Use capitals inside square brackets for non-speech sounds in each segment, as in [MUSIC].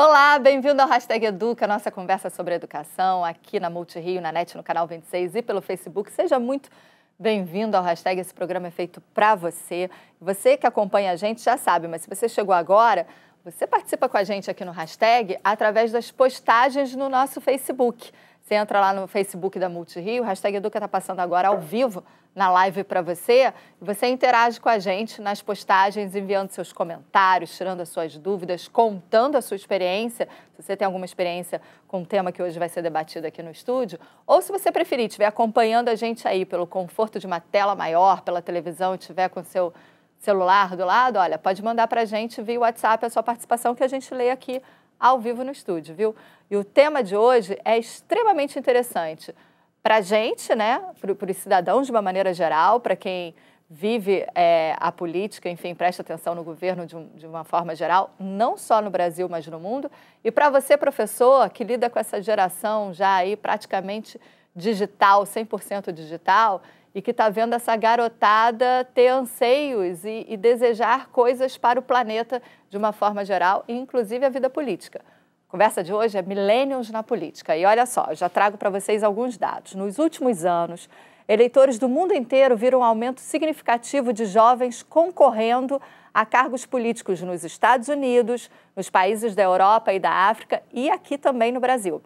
Olá, bem-vindo ao Hashtag Educa, nossa conversa sobre educação aqui na Multirio, na NET, no canal 26 e pelo Facebook. Seja muito bem-vindo ao Hashtag, esse programa é feito para você. Você que acompanha a gente já sabe, mas se você chegou agora, você participa com a gente aqui no Hashtag através das postagens no nosso Facebook. Você entra lá no Facebook da Multirio, hashtag Educa está passando agora ao vivo na live para você. Você interage com a gente nas postagens, enviando seus comentários, tirando as suas dúvidas, contando a sua experiência. Se você tem alguma experiência com o tema que hoje vai ser debatido aqui no estúdio, ou se você preferir, estiver acompanhando a gente aí pelo conforto de uma tela maior, pela televisão, e tiver com seu celular do lado, olha, pode mandar para a gente via WhatsApp a sua participação que a gente lê aqui ao vivo no estúdio, viu? E o tema de hoje é extremamente interessante para a gente, né? Para os cidadãos de uma maneira geral, para quem vive é, a política, enfim, presta atenção no governo de, um, de, uma forma geral, não só no Brasil, mas no mundo. E para você, professor, que lida com essa geração já aí praticamente digital, 100% digital, e que está vendo essa garotada ter anseios e, e, desejar coisas para o planeta de uma forma geral, inclusive a vida política. A conversa de hoje é Millennials na Política. E olha só, já trago para vocês alguns dados. Nos últimos anos, eleitores do mundo inteiro viram um aumento significativo de jovens concorrendo a cargos políticos nos Estados Unidos, nos países da Europa e da África e aqui também no Brasil.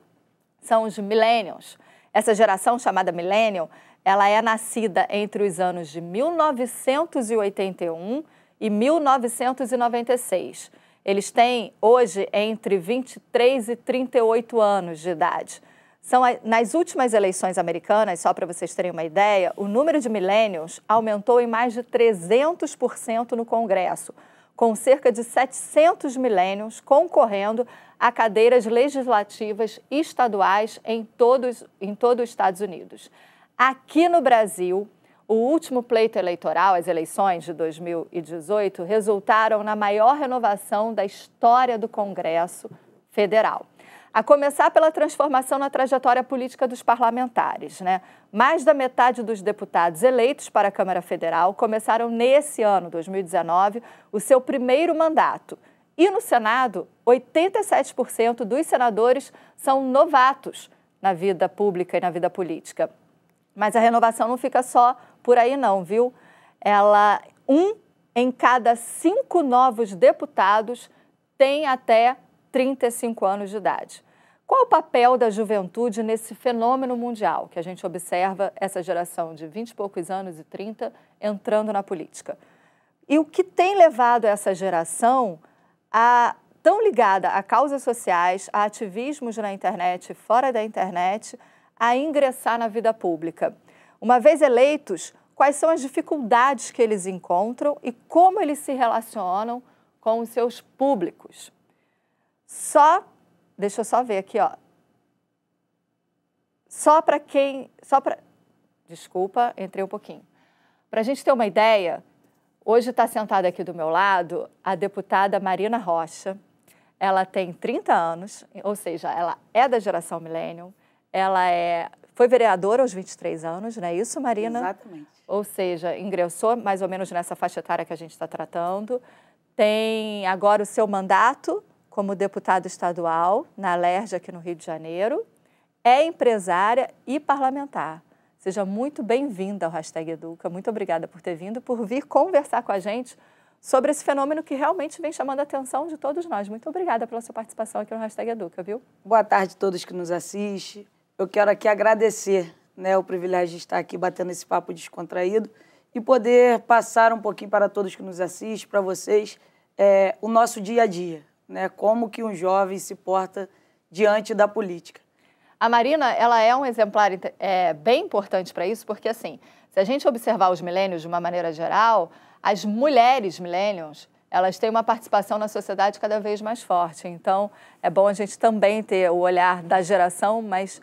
São os Millennials. Essa geração chamada Millennial ela é nascida entre os anos de 1981 e 1996. Eles têm hoje entre 23 e 38 anos de idade. São nas últimas eleições americanas, só para vocês terem uma ideia, o número de millennials aumentou em mais de 300% no Congresso, com cerca de 700 millennials concorrendo a cadeiras legislativas estaduais em, todos, em todo os Estados Unidos. Aqui no Brasil, o último pleito eleitoral, as eleições de 2018, resultaram na maior renovação da história do Congresso Federal. A começar pela transformação na trajetória política dos parlamentares. Né? Mais da metade dos deputados eleitos para a Câmara Federal começaram nesse ano, 2019, o seu primeiro mandato. E no Senado, 87% dos senadores são novatos na vida pública e na vida política. Mas a renovação não fica só por aí, não, viu? Ela, um em cada cinco novos deputados tem até 35 anos de idade. Qual o papel da juventude nesse fenômeno mundial que a gente observa essa geração de 20 e poucos anos e 30 entrando na política? E o que tem levado essa geração a tão ligada a causas sociais, a ativismos na internet, fora da internet, a ingressar na vida pública. Uma vez eleitos, quais são as dificuldades que eles encontram e como eles se relacionam com os seus públicos. Só, deixa eu só ver aqui, ó. Só para quem, só para, desculpa, entrei um pouquinho. Para a gente ter uma ideia, hoje está sentada aqui do meu lado a deputada Marina Rocha. Ela tem 30 anos, ou seja, ela é da geração millennial ela é, foi vereadora aos 23 anos, não é isso, Marina? Exatamente. Ou seja, ingressou mais ou menos nessa faixa etária que a gente está tratando. Tem agora o seu mandato como deputada estadual na Alerj aqui no Rio de Janeiro. É empresária e parlamentar. Seja muito bem-vinda ao Hashtag Educa. Muito obrigada por ter vindo, por vir conversar com a gente sobre esse fenômeno que realmente vem chamando a atenção de todos nós. Muito obrigada pela sua participação aqui no Hashtag Educa, viu? Boa tarde a todos que nos assistem eu quero aqui agradecer né, o privilégio de estar aqui batendo esse papo descontraído e poder passar um pouquinho para todos que nos assistem, para vocês, é, o nosso dia a dia, né, como que um jovem se porta diante da política. A Marina, ela é um exemplar é, bem importante para isso, porque assim, se a gente observar os milênios de uma maneira geral, as mulheres milênios, elas têm uma participação na sociedade cada vez mais forte. Então, é bom a gente também ter o olhar da geração, mas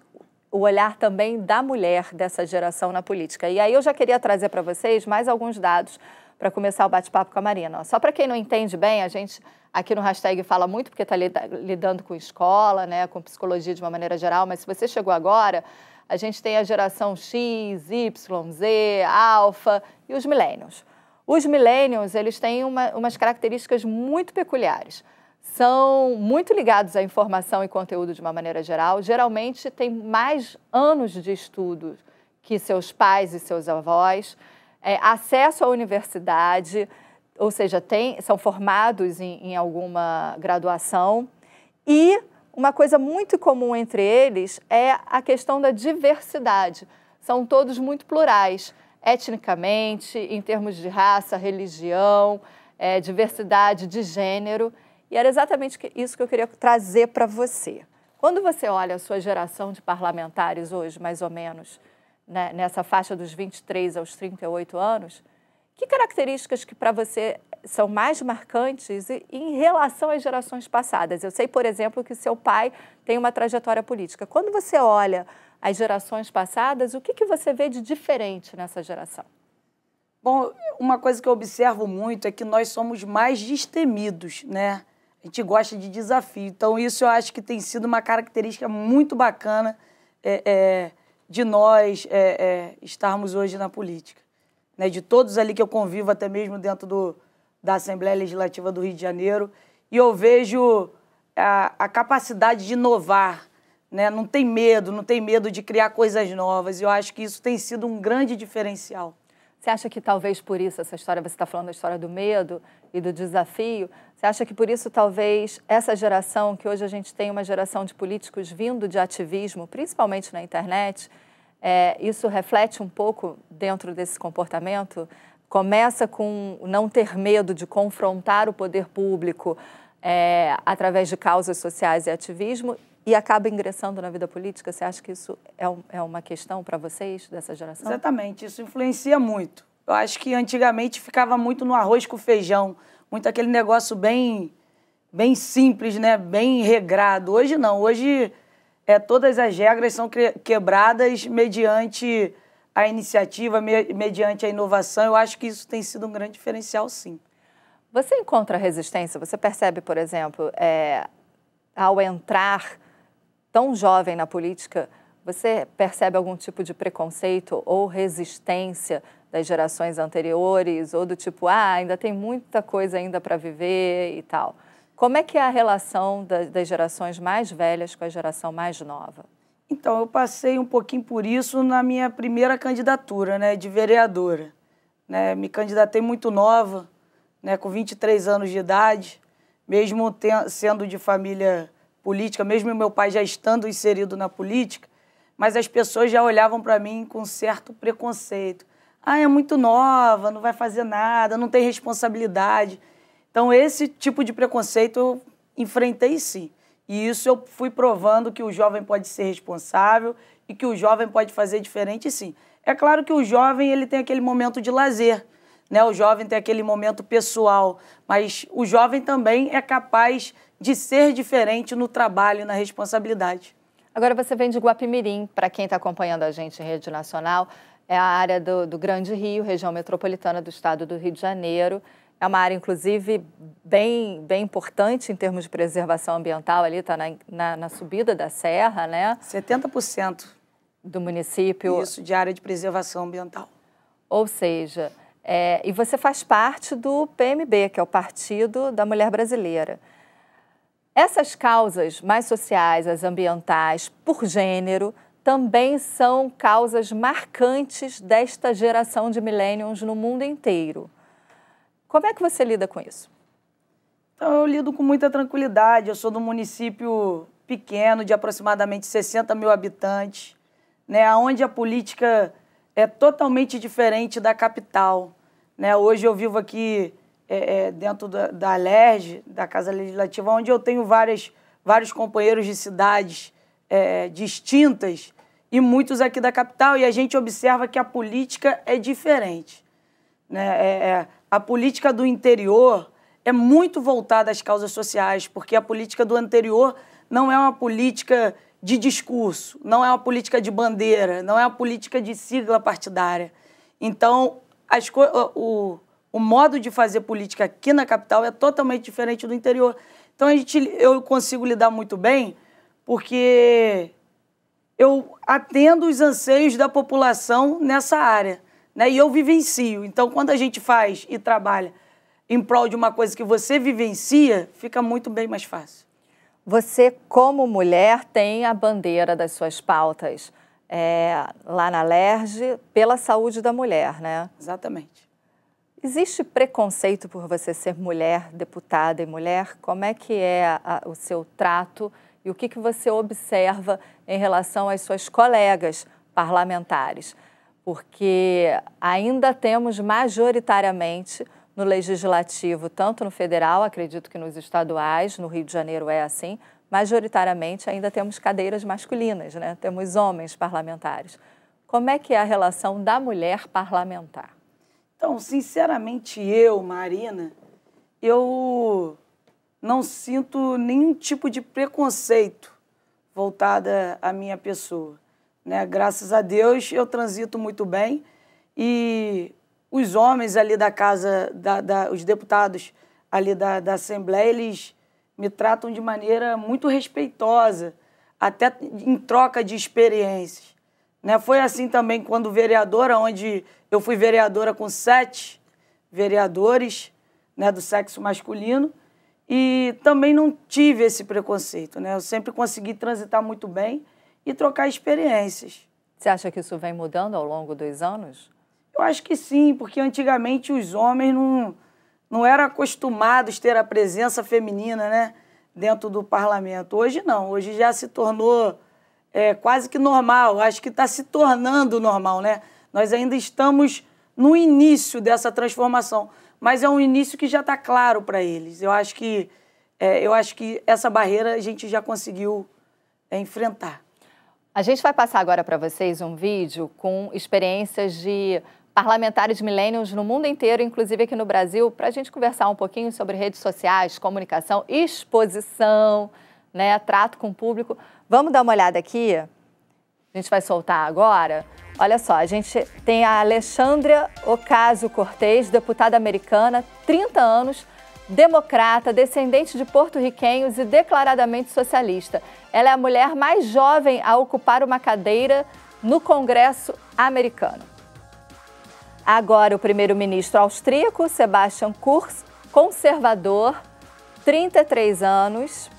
o olhar também da mulher dessa geração na política. E aí eu já queria trazer para vocês mais alguns dados para começar o bate-papo com a Marina. Só para quem não entende bem, a gente aqui no hashtag fala muito porque está lidando com escola, né, com psicologia de uma maneira geral, mas se você chegou agora, a gente tem a geração X, Y, Z, alfa e os millennials. Os millennials, eles têm uma, umas características muito peculiares são muito ligados à informação e conteúdo de uma maneira geral. Geralmente têm mais anos de estudo que seus pais e seus avós, é, acesso à universidade, ou seja, tem, são formados em, em alguma graduação. E uma coisa muito comum entre eles é a questão da diversidade. São todos muito plurais, etnicamente, em termos de raça, religião, é, diversidade de gênero. E era exatamente isso que eu queria trazer para você. Quando você olha a sua geração de parlamentares hoje, mais ou menos, né, nessa faixa dos 23 aos 38 anos, que características que para você são mais marcantes em relação às gerações passadas? Eu sei, por exemplo, que seu pai tem uma trajetória política. Quando você olha as gerações passadas, o que, que você vê de diferente nessa geração? Bom, uma coisa que eu observo muito é que nós somos mais destemidos, né? a gente gosta de desafio. Então, isso eu acho que tem sido uma característica muito bacana é, é, de nós é, é, estarmos hoje na política. Né? De todos ali que eu convivo, até mesmo dentro do, da Assembleia Legislativa do Rio de Janeiro, e eu vejo a, a capacidade de inovar. Né? Não tem medo, não tem medo de criar coisas novas. E eu acho que isso tem sido um grande diferencial. Você acha que talvez por isso, essa história, você está falando da história do medo e do desafio, você acha que por isso talvez essa geração, que hoje a gente tem uma geração de políticos vindo de ativismo, principalmente na internet, é, isso reflete um pouco dentro desse comportamento? Começa com não ter medo de confrontar o poder público é, através de causas sociais e ativismo e acaba ingressando na vida política? Você acha que isso é, um, é uma questão para vocês, dessa geração? Exatamente, isso influencia muito. Eu acho que antigamente ficava muito no arroz com feijão, muito aquele negócio bem, bem simples, né? bem regrado. Hoje não, hoje é, todas as regras são quebradas mediante a iniciativa, mediante a inovação. Eu acho que isso tem sido um grande diferencial, sim. Você encontra resistência? Você percebe, por exemplo, é, ao entrar tão jovem na política, você percebe algum tipo de preconceito ou resistência das gerações anteriores ou do tipo, ah, ainda tem muita coisa ainda para viver e tal? Como é que é a relação da, das gerações mais velhas com a geração mais nova? Então, eu passei um pouquinho por isso na minha primeira candidatura, né, de vereadora. Né, me candidatei muito nova, né, com 23 anos de idade, mesmo sendo de família política, mesmo meu pai já estando inserido na política, mas as pessoas já olhavam para mim com certo preconceito. Ah, é muito nova, não vai fazer nada, não tem responsabilidade. Então, esse tipo de preconceito eu enfrentei sim. E isso eu fui provando que o jovem pode ser responsável e que o jovem pode fazer diferente sim. É claro que o jovem ele tem aquele momento de lazer, né? O jovem tem aquele momento pessoal, mas o jovem também é capaz de ser diferente no trabalho e na responsabilidade. Agora você vem de Guapimirim, para quem está acompanhando a gente em rede nacional, é a área do, do Grande Rio, região metropolitana do estado do Rio de Janeiro. É uma área, inclusive, bem, bem importante em termos de preservação ambiental. Ali está na, na, na, subida da serra, né? 70% do município. Isso, de área de preservação ambiental. Ou seja, é, e você faz parte do PMB, que é o Partido da Mulher Brasileira. Essas causas mais sociais, as ambientais, por gênero, também são causas marcantes desta geração de millennials no mundo inteiro. Como é que você lida com isso? Então, eu lido com muita tranquilidade. Eu sou de um município pequeno, de aproximadamente 60 mil habitantes, né, onde a política é totalmente diferente da capital. Né? Hoje eu vivo aqui é, é, dentro da, da LERJ, da Casa Legislativa, onde eu tenho várias, vários companheiros de cidades é, distintas e muitos aqui da capital, e a gente observa que a política é diferente. Né? É, é, a política do interior é muito voltada às causas sociais, porque a política do anterior não é uma política de discurso, não é uma política de bandeira, não é uma política de sigla partidária. Então, as o, o modo de fazer política aqui na capital é totalmente diferente do interior. Então a gente, eu consigo lidar muito bem porque eu atendo os anseios da população nessa área. Né? E eu vivencio. Então, quando a gente faz e trabalha em prol de uma coisa que você vivencia, fica muito bem mais fácil. Você, como mulher, tem a bandeira das suas pautas é, lá na LERJ pela saúde da mulher, né? Exatamente. Existe preconceito por você ser mulher, deputada e mulher? Como é que é a, o seu trato e o que, que você observa em relação às suas colegas parlamentares? Porque ainda temos majoritariamente no legislativo, tanto no federal, acredito que nos estaduais, no Rio de Janeiro é assim, majoritariamente ainda temos cadeiras masculinas, né? temos homens parlamentares. Como é que é a relação da mulher parlamentar? Então, sinceramente, eu, Marina, eu não sinto nenhum tipo de preconceito voltada à minha pessoa. Né? Graças a Deus, eu transito muito bem e os homens ali da casa, da, da, os deputados ali da, da Assembleia, eles me tratam de maneira muito respeitosa, até em troca de experiências. Né? Foi assim também quando vereadora, onde eu fui vereadora com sete vereadores né, do sexo masculino e também não tive esse preconceito. Né? Eu sempre consegui transitar muito bem e trocar experiências. Você acha que isso vem mudando ao longo dos anos? Eu acho que sim, porque antigamente os homens não, não eram acostumados a ter a presença feminina né, dentro do parlamento. Hoje não, hoje já se tornou é, quase que normal, acho que está se tornando normal, né? Nós ainda estamos no início dessa transformação, mas é um início que já está claro para eles. Eu acho que é, eu acho que essa barreira a gente já conseguiu é, enfrentar. A gente vai passar agora para vocês um vídeo com experiências de parlamentares millennials no mundo inteiro, inclusive aqui no Brasil, para a gente conversar um pouquinho sobre redes sociais, comunicação, exposição, né, trato com o público. Vamos dar uma olhada aqui? A gente vai soltar agora. Olha só, a gente tem a Alexandria Ocasio-Cortez, deputada americana, 30 anos, democrata, descendente de porto-riquenhos e declaradamente socialista. Ela é a mulher mais jovem a ocupar uma cadeira no Congresso americano. Agora, o primeiro-ministro austríaco, Sebastian Kurz, conservador, 33 anos,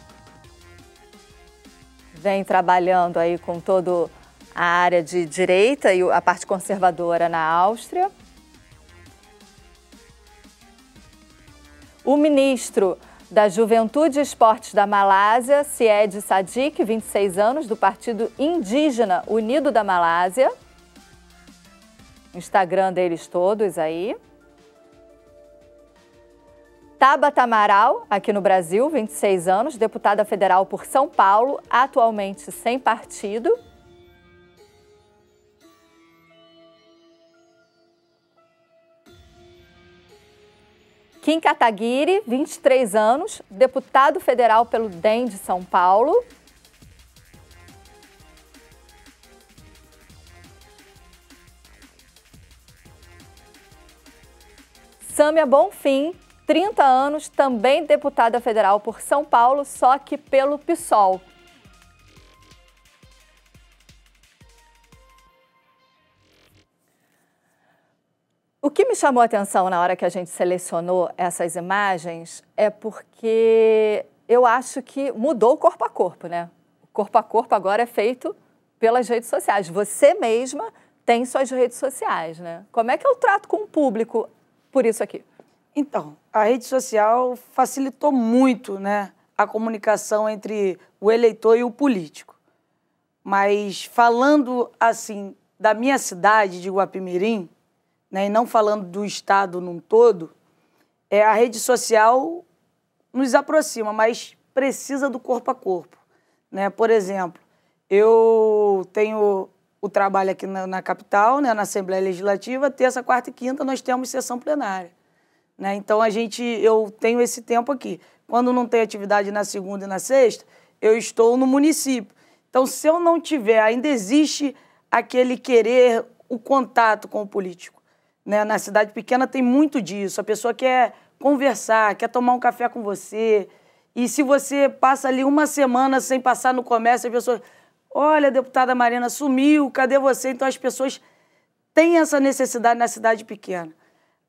vem trabalhando aí com todo a área de direita e a parte conservadora na Áustria. O ministro da Juventude e Esportes da Malásia, Sied Sadiq, 26 anos, do Partido Indígena Unido da Malásia. Instagram deles todos aí. Tabata Amaral, aqui no Brasil, 26 anos, deputada federal por São Paulo, atualmente sem partido. Kim Kataguiri, 23 anos, deputado federal pelo DEM de São Paulo. Sâmia Bonfim, 30 anos, também deputada federal por São Paulo, só que pelo PSOL. O que me chamou a atenção na hora que a gente selecionou essas imagens é porque eu acho que mudou o corpo a corpo, né? O corpo a corpo agora é feito pelas redes sociais. Você mesma tem suas redes sociais, né? Como é que eu trato com o público por isso aqui? Então, a rede social facilitou muito, né, a comunicação entre o eleitor e o político. Mas falando assim da minha cidade de Guapimirim, né, e não falando do Estado num todo, é, a rede social nos aproxima, mas precisa do corpo a corpo. Né? Por exemplo, eu tenho o trabalho aqui na, na capital, né, na Assembleia Legislativa, terça, quarta e quinta nós temos sessão plenária. Né? Então a gente, eu tenho esse tempo aqui. Quando não tem atividade na segunda e na sexta, eu estou no município. Então, se eu não tiver, ainda existe aquele querer o contato com o político. Né? Na cidade pequena tem muito disso. A pessoa quer conversar, quer tomar um café com você. E se você passa ali uma semana sem passar no comércio, as pessoas. Olha, deputada Marina, sumiu, cadê você? Então as pessoas têm essa necessidade na cidade pequena.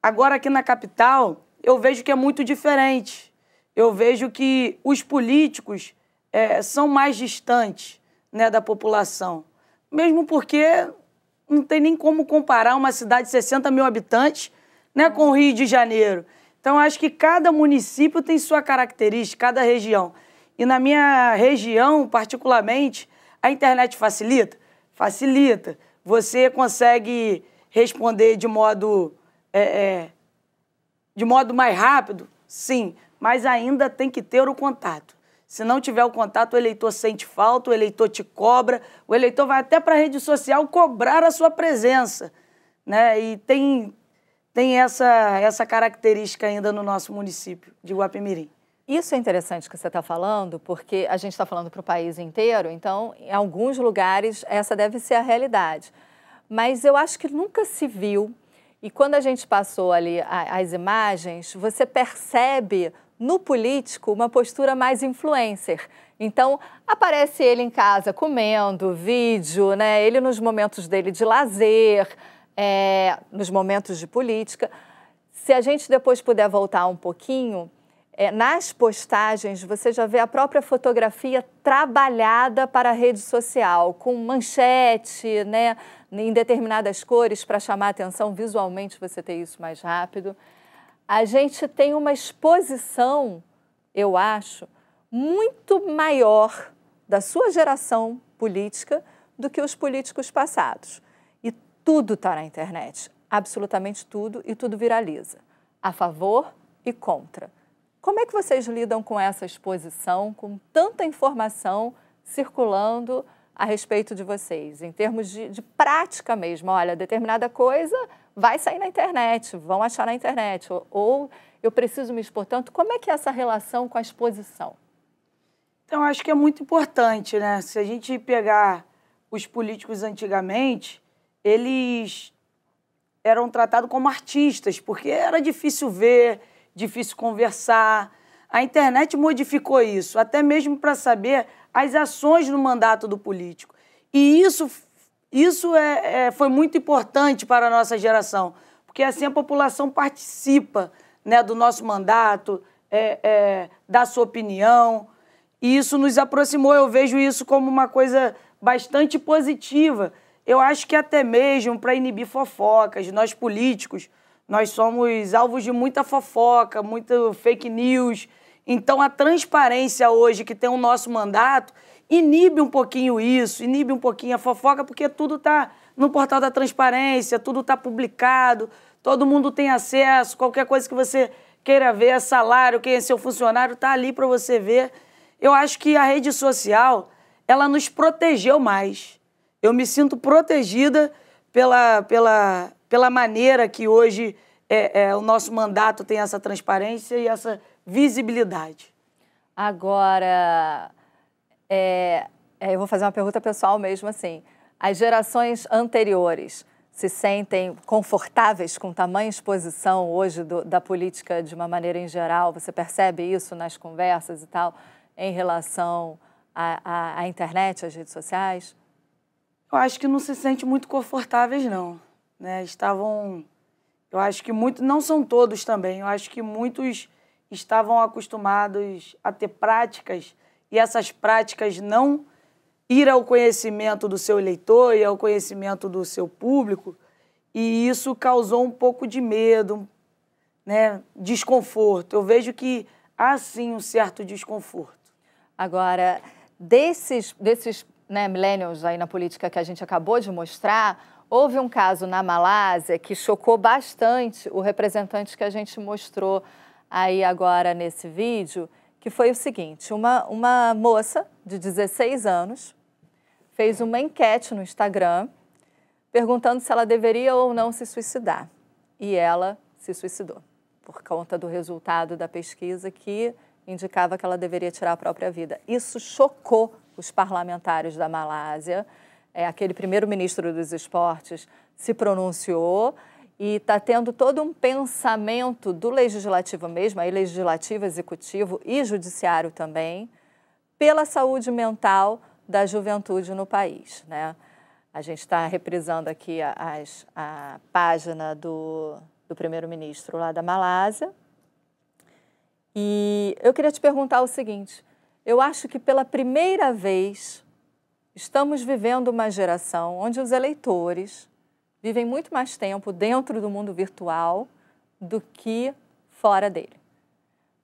Agora, aqui na capital, eu vejo que é muito diferente. Eu vejo que os políticos é, são mais distantes né, da população. Mesmo porque não tem nem como comparar uma cidade de 60 mil habitantes né, com o Rio de Janeiro. Então, acho que cada município tem sua característica, cada região. E na minha região, particularmente, a internet facilita? Facilita. Você consegue responder de modo, é, é, de modo mais rápido? Sim, mas ainda tem que ter o contato. Se não tiver o contato, o eleitor sente falta, o eleitor te cobra, o eleitor vai até para a rede social cobrar a sua presença. Né? E tem, tem essa, essa característica ainda no nosso município de Guapimirim. Isso é interessante que você está falando, porque a gente está falando para o país inteiro, então, em alguns lugares, essa deve ser a realidade. Mas eu acho que nunca se viu, e quando a gente passou ali as imagens, você percebe no político uma postura mais influencer. Então, aparece ele em casa comendo, vídeo, né? ele nos momentos dele de lazer, é, nos momentos de política. Se a gente depois puder voltar um pouquinho, é, nas postagens você já vê a própria fotografia trabalhada para a rede social, com manchete, né, em determinadas cores para chamar atenção. Visualmente você tem isso mais rápido a gente tem uma exposição, eu acho, muito maior da sua geração política do que os políticos passados. E tudo está na internet, absolutamente tudo, e tudo viraliza, a favor e contra. Como é que vocês lidam com essa exposição, com tanta informação circulando a respeito de vocês, em termos de, de prática mesmo? Olha, determinada coisa vai sair na internet, vão achar na internet, ou, ou eu preciso me expor tanto. Como é que é essa relação com a exposição? Então, acho que é muito importante, né? Se a gente pegar os políticos antigamente, eles eram tratados como artistas, porque era difícil ver, difícil conversar. A internet modificou isso, até mesmo para saber as ações no mandato do político. E isso isso é, é, foi muito importante para a nossa geração, porque assim a população participa né, do nosso mandato, é, é, da sua opinião, e isso nos aproximou. Eu vejo isso como uma coisa bastante positiva. Eu acho que até mesmo para inibir fofocas, nós políticos, nós somos alvos de muita fofoca, muita fake news. Então a transparência hoje que tem o nosso mandato inibe um pouquinho isso, inibe um pouquinho a fofoca, porque tudo está no portal da transparência, tudo está publicado, todo mundo tem acesso, qualquer coisa que você queira ver, salário, quem é seu funcionário, está ali para você ver. Eu acho que a rede social, ela nos protegeu mais. Eu me sinto protegida pela, pela, pela maneira que hoje é, é, o nosso mandato tem essa transparência e essa visibilidade. Agora, é, é, eu vou fazer uma pergunta pessoal mesmo assim. As gerações anteriores se sentem confortáveis com tamanha exposição hoje do, da política de uma maneira em geral? Você percebe isso nas conversas e tal, em relação à internet, às redes sociais? Eu acho que não se sente muito confortáveis, não. Né? Estavam. Eu acho que muitos. Não são todos também. Eu acho que muitos estavam acostumados a ter práticas e essas práticas não ir ao conhecimento do seu eleitor e ao conhecimento do seu público, e isso causou um pouco de medo, né, desconforto. Eu vejo que há sim um certo desconforto. Agora, desses, desses né, millennials aí na política que a gente acabou de mostrar, houve um caso na Malásia que chocou bastante o representante que a gente mostrou aí agora nesse vídeo, que foi o seguinte: uma, uma moça de 16 anos fez uma enquete no Instagram perguntando se ela deveria ou não se suicidar. E ela se suicidou por conta do resultado da pesquisa que indicava que ela deveria tirar a própria vida. Isso chocou os parlamentares da Malásia. É, aquele primeiro-ministro dos esportes se pronunciou e está tendo todo um pensamento do legislativo mesmo, aí legislativo, executivo e judiciário também, pela saúde mental da juventude no país. Né? A gente está reprisando aqui a, a página do, do primeiro-ministro lá da Malásia. E eu queria te perguntar o seguinte: eu acho que pela primeira vez estamos vivendo uma geração onde os eleitores vivem muito mais tempo dentro do mundo virtual do que fora dele.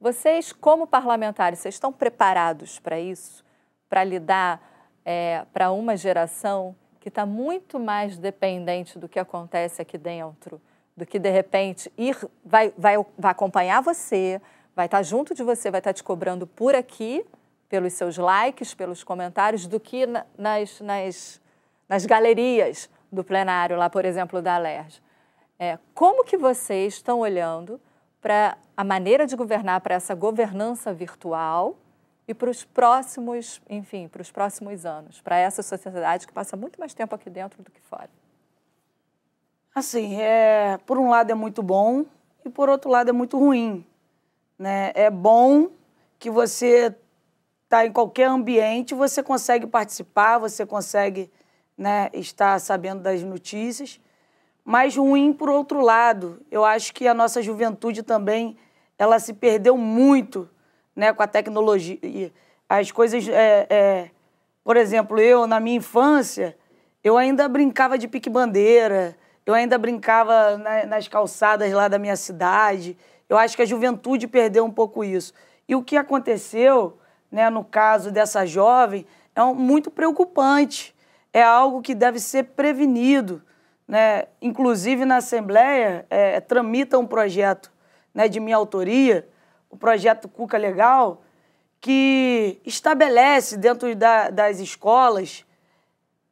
Vocês, como parlamentares, vocês estão preparados para isso? Para lidar é, para uma geração que está muito mais dependente do que acontece aqui dentro, do que de repente ir, vai, vai, vai acompanhar você, vai estar tá junto de você, vai estar tá te cobrando por aqui, pelos seus likes, pelos comentários, do que na, nas, nas, nas galerias, do plenário lá, por exemplo, da Alerj. É, como que vocês estão olhando para a maneira de governar, para essa governança virtual e para os próximos, enfim, para os próximos anos, para essa sociedade que passa muito mais tempo aqui dentro do que fora? Assim, é, por um lado é muito bom e por outro lado é muito ruim. Né? É bom que você está em qualquer ambiente, você consegue participar, você consegue né, estar sabendo das notícias. Mas ruim por outro lado, eu acho que a nossa juventude também ela se perdeu muito, né, com a tecnologia. As coisas, é, é, por exemplo, eu na minha infância eu ainda brincava de pique bandeira, eu ainda brincava na, nas calçadas lá da minha cidade. Eu acho que a juventude perdeu um pouco isso. E o que aconteceu, né, no caso dessa jovem, é um, muito preocupante, é algo que deve ser prevenido. Né? Inclusive, na Assembleia, é, é, tramita um projeto né, de minha autoria, o projeto Cuca Legal, que estabelece dentro da, das escolas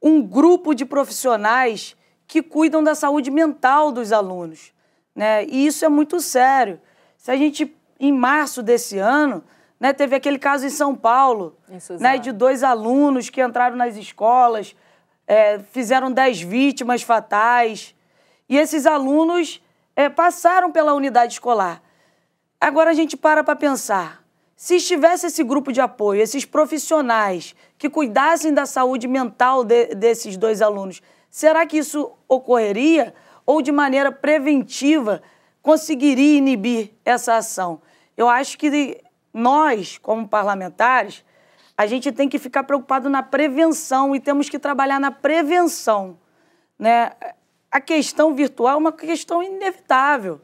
um grupo de profissionais que cuidam da saúde mental dos alunos. Né? E isso é muito sério. Se a gente, em março desse ano, né, teve aquele caso em São Paulo, né, de dois alunos que entraram nas escolas, é, fizeram 10 vítimas fatais. E esses alunos é, passaram pela unidade escolar. Agora a gente para para pensar. Se estivesse esse grupo de apoio, esses profissionais que cuidassem da saúde mental de, desses dois alunos, será que isso ocorreria? Ou de maneira preventiva conseguiria inibir essa ação? Eu acho que nós, como parlamentares, a gente tem que ficar preocupado na prevenção e temos que trabalhar na prevenção. Né? A questão virtual é uma questão inevitável.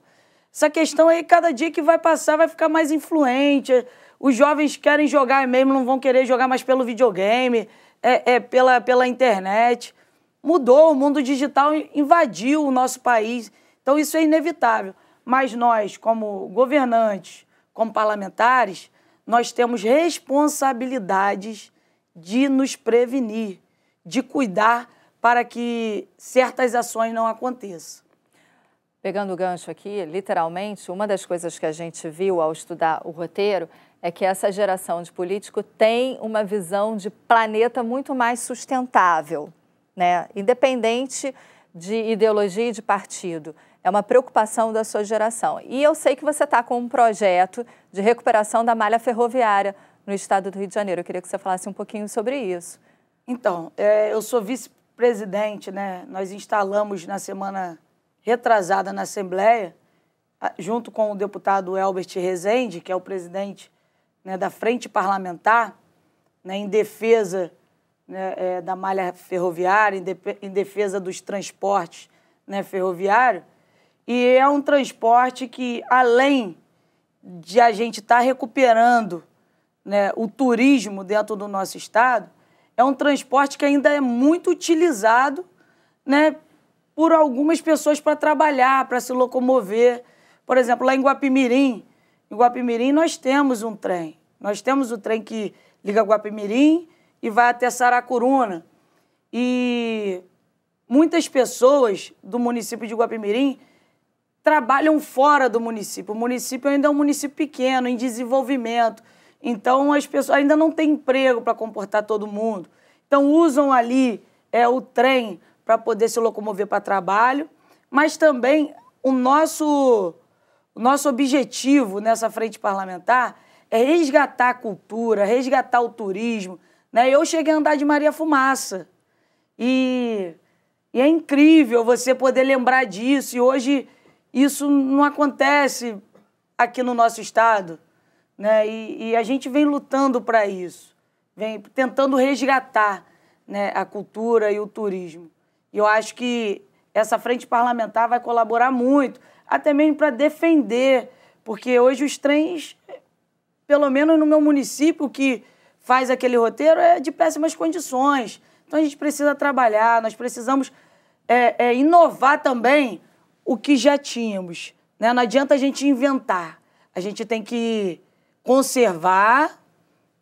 Essa questão aí, cada dia que vai passar, vai ficar mais influente. Os jovens querem jogar mesmo, não vão querer jogar mais pelo videogame, é, é pela, pela internet. Mudou, o mundo digital invadiu o nosso país. Então, isso é inevitável. Mas nós, como governantes, como parlamentares, nós temos responsabilidades de nos prevenir, de cuidar para que certas ações não aconteçam. Pegando o gancho aqui, literalmente, uma das coisas que a gente viu ao estudar o roteiro é que essa geração de político tem uma visão de planeta muito mais sustentável, né? independente de ideologia e de partido é uma preocupação da sua geração. E eu sei que você está com um projeto de recuperação da malha ferroviária no estado do Rio de Janeiro. Eu queria que você falasse um pouquinho sobre isso. Então, é, eu sou vice-presidente, né? Nós instalamos na semana retrasada na Assembleia, junto com o deputado Elbert Rezende, que é o presidente né, da Frente Parlamentar, né, em defesa né, é, da malha ferroviária, em, de, em defesa dos transportes né, ferroviários, e é um transporte que, além de a gente estar tá recuperando né, o turismo dentro do nosso estado, é um transporte que ainda é muito utilizado né, por algumas pessoas para trabalhar, para se locomover. Por exemplo, lá em Guapimirim, em Guapimirim nós temos um trem. Nós temos o um trem que liga Guapimirim e vai até Saracuruna. E muitas pessoas do município de Guapimirim trabalham fora do município. O município ainda é um município pequeno, em desenvolvimento. Então, as pessoas ainda não têm emprego para comportar todo mundo. Então, usam ali é, o trem para poder se locomover para trabalho, mas também o nosso, o nosso objetivo nessa frente parlamentar é resgatar a cultura, resgatar o turismo. Né? Eu cheguei a andar de Maria Fumaça e, e é incrível você poder lembrar disso. E hoje isso não acontece aqui no nosso estado, né? E, e a gente vem lutando para isso, vem tentando resgatar né, a cultura e o turismo. E eu acho que essa frente parlamentar vai colaborar muito, até mesmo para defender, porque hoje os trens, pelo menos no meu município, que faz aquele roteiro é de péssimas condições. Então a gente precisa trabalhar, nós precisamos é, é, inovar também o que já tínhamos. Né? Não adianta a gente inventar. A gente tem que conservar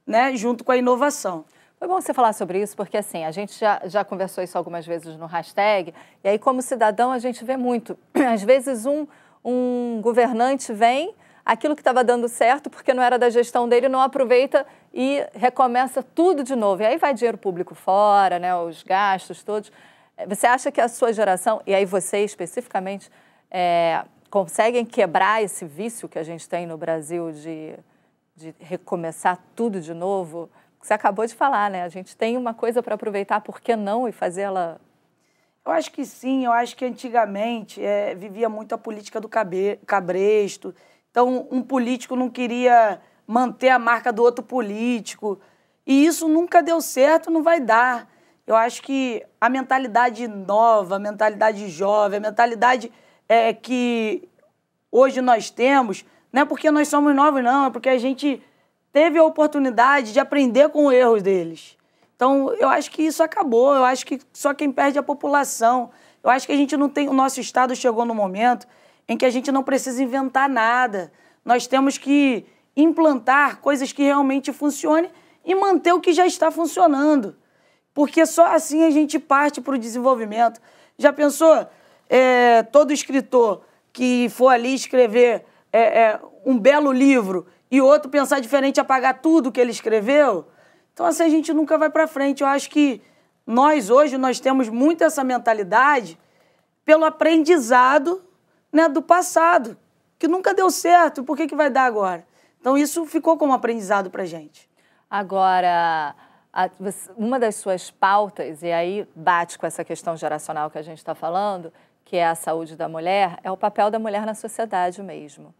né, junto com a inovação. Foi bom você falar sobre isso, porque assim, a gente já, já conversou isso algumas vezes no hashtag, e aí, como cidadão, a gente vê muito. [CLEARS THROAT] Às vezes, um, um governante vem, aquilo que estava dando certo, porque não era da gestão dele, não aproveita e recomeça tudo de novo. E aí vai dinheiro público fora, né, os gastos todos. É, você acha que a sua geração, e aí você especificamente, é, conseguem quebrar esse vício que a gente tem no Brasil de, de recomeçar tudo de novo? Você acabou de falar, né? A gente tem uma coisa para aproveitar, por que não? E fazer ela eu acho que sim, eu acho que antigamente é, vivia muito a política do cabresto. Então, um político não queria manter a marca do outro político. E isso nunca deu certo, não vai dar eu acho que a mentalidade nova, a mentalidade jovem, a mentalidade é, que hoje nós temos, não é porque nós somos novos, não, é porque a gente teve a oportunidade de aprender com os erros deles. Então, eu acho que isso acabou, eu acho que só quem perde é a população. Eu acho que a gente não tem. O nosso Estado chegou no momento em que a gente não precisa inventar nada. Nós temos que implantar coisas que realmente funcionem e manter o que já está funcionando porque só assim a gente parte para o desenvolvimento. Já pensou? É, todo escritor que for ali escrever é, é, um belo livro e outro pensar diferente, apagar tudo que ele escreveu, então assim a gente nunca vai para frente. Eu acho que nós hoje nós temos muito essa mentalidade pelo aprendizado né, do passado, que nunca deu certo, por que, que vai dar agora? Então isso ficou como aprendizado para gente. Agora, uma das suas pautas, e aí bate com essa questão geracional que a gente está falando, que é a saúde da mulher, é o papel da mulher na sociedade mesmo.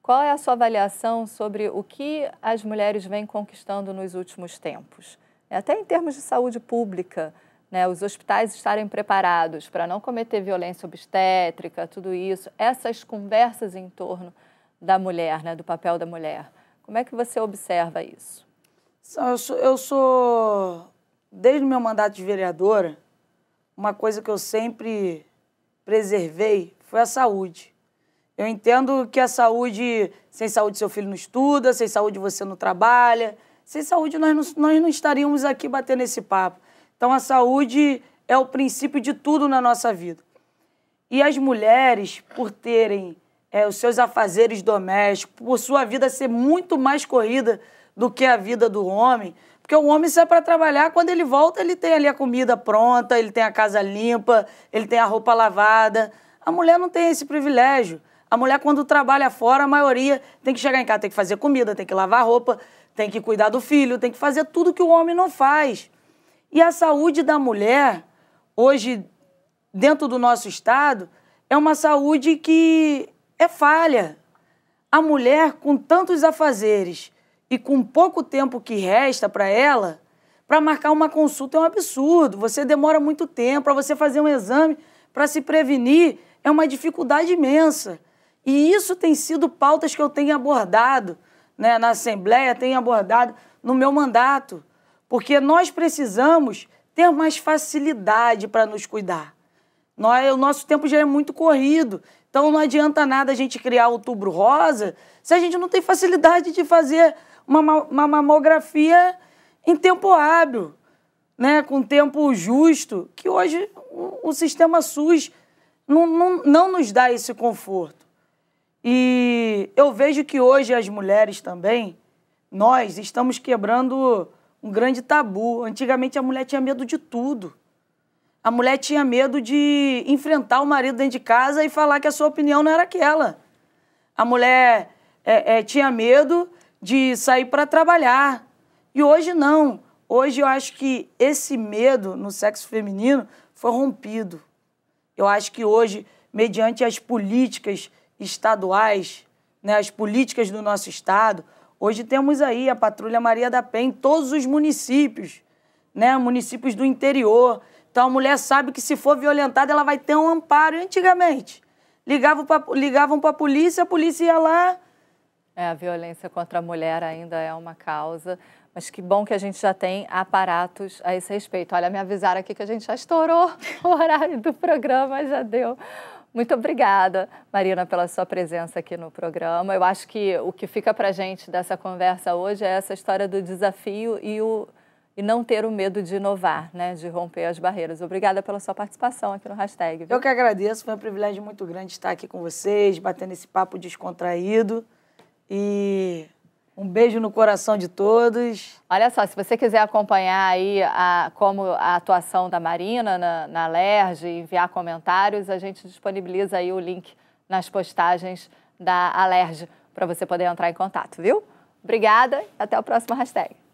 Qual é a sua avaliação sobre o que as mulheres vêm conquistando nos últimos tempos? É, até em termos de saúde pública, né, os hospitais estarem preparados para não cometer violência obstétrica, tudo isso, essas conversas em torno da mulher, né, do papel da mulher. Como é que você observa isso? Eu sou, eu sou, desde o meu mandato de vereadora, uma coisa que eu sempre preservei foi a saúde. Eu entendo que a saúde, sem saúde seu filho não estuda, sem saúde você não trabalha, sem saúde nós não, nós não estaríamos aqui batendo esse papo. Então a saúde é o princípio de tudo na nossa vida. E as mulheres, por terem é, os seus afazeres domésticos, por sua vida ser muito mais corrida do que a vida do homem, porque o homem sai é para trabalhar, quando ele volta, ele tem ali a comida pronta, ele tem a casa limpa, ele tem a roupa lavada. A mulher não tem esse privilégio. A mulher, quando trabalha fora, a maioria tem que chegar em casa, tem que fazer comida, tem que lavar roupa, tem que cuidar do filho, tem que fazer tudo que o homem não faz. E a saúde da mulher, hoje, dentro do nosso Estado, é uma saúde que é falha. A mulher, com tantos afazeres, e com pouco tempo que resta para ela, para marcar uma consulta é um absurdo. Você demora muito tempo para você fazer um exame, para se prevenir, é uma dificuldade imensa. E isso tem sido pautas que eu tenho abordado né, na Assembleia, tenho abordado no meu mandato, porque nós precisamos ter mais facilidade para nos cuidar. Nós, é, o nosso tempo já é muito corrido, então não adianta nada a gente criar outubro rosa se a gente não tem facilidade de fazer uma, uma mamografia em tempo hábil, né? com tempo justo, que hoje o, o sistema SUS não, não, não nos dá esse conforto. E eu vejo que hoje as mulheres também, nós estamos quebrando um grande tabu. Antigamente a mulher tinha medo de tudo. A mulher tinha medo de enfrentar o marido dentro de casa e falar que a sua opinião não era aquela. A mulher é, é, tinha medo de sair para trabalhar. E hoje não. Hoje eu acho que esse medo no sexo feminino foi rompido. Eu acho que hoje, mediante as políticas estaduais, né, as políticas do nosso estado, hoje temos aí a Patrulha Maria da Penha em todos os municípios, né, municípios do interior. Então a mulher sabe que se for violentada, ela vai ter um amparo. E antigamente, ligavam para a polícia, a polícia ia lá, é, a violência contra a mulher ainda é uma causa, mas que bom que a gente já tem aparatos a esse respeito. Olha, me avisaram aqui que a gente já estourou [LAUGHS] o horário do programa, já deu. Muito obrigada, Marina, pela sua presença aqui no programa. Eu acho que o que fica para a gente dessa conversa hoje é essa história do desafio e, o, e não ter o medo de inovar, né? de romper as barreiras. Obrigada pela sua participação aqui no hashtag. Viu? Eu que agradeço, foi um privilégio muito grande estar aqui com vocês, batendo esse papo descontraído. E um beijo no coração de todos. Olha só, se você quiser acompanhar aí a, como a atuação da Marina na, na LERJ, enviar comentários, a gente disponibiliza aí o link nas postagens da Alerj para você poder entrar em contato, viu? Obrigada e até o próximo hashtag.